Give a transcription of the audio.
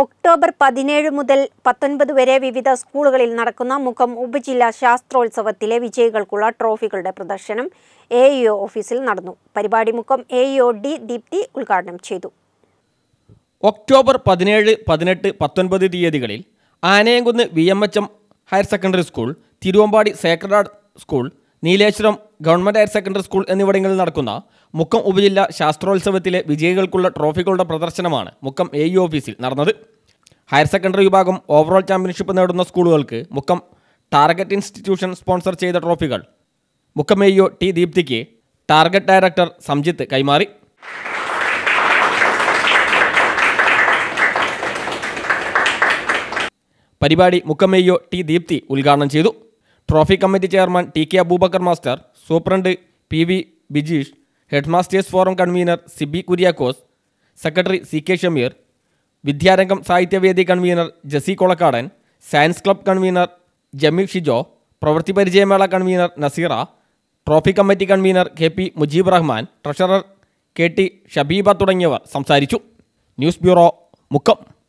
October പതിനേഴ് മുതൽ പത്തൊൻപത് വരെ വിവിധ സ്കൂളുകളിൽ നടക്കുന്ന മുഖം ഉപജില്ലാ ശാസ്ത്രോത്സവത്തിലെ വിജയികൾക്കുള്ള ട്രോഫികളുടെ പ്രദർശനം എ ഇഒ e ഓഫീസിൽ നടന്നു പരിപാടി മുഖം A EO e D Deepti ഉദ്ഘാടനം ചെയ്തു ഒക്ടോബർ പതിനേഴ് പതിനെട്ട് പത്തൊൻപത് തീയതികളിൽ Anayamkunnu V M H M higher secondary school Thiruvambady sacred school Nileshwaram government higher secondary school എന്നിവിടങ്ങളിൽ നടക്കുന്ന മുക്കം ഉപജില്ല ശാസ്ത്രോത്സവത്തിലെ വിജയികൾക്കുള്ള ട്രോഫികളുടെ പ്രദർശനമാണ് മുക്കം എ ഇ ഓഫീസിൽ നടന്നത് ഹയർ സെക്കൻഡറി വിഭാഗം ഓവറോൾ ചാമ്പ്യൻഷിപ്പ് നേടുന്ന സ്കൂളുകൾക്ക് മുക്കം ടാർഗറ്റ് ഇൻസ്റ്റിറ്റ്യൂഷൻ സ്പോൺസർ ചെയ്ത ട്രോഫികൾ മുക്കം എ ഒ ടി ദീപ്തിക്ക് ടാർഗറ്റ് ഡയറക്ടർ സംജിത്ത് കൈമാറി പരിപാടി ഒ ടി ദീപ്തി ഉദ്ഘാടനം ചെയ്തു trophy committee chairman T K Abubakar master superintendent P V Bijeesh headmasters forum convener Sibi Kuriakose secretary C K Shameer Vidyarangam സാഹിത്യവേദി convener Jessy Kolakkadan science club convener Jameel Shijo പ്രവൃത്തി പരിചയമേള convener Nazeera trophy committee convener K P Mujeeb Rahman treasurer K T Shabeeba തുടങ്ങിയവർ സംസാരിച്ചു news bureau Mukkam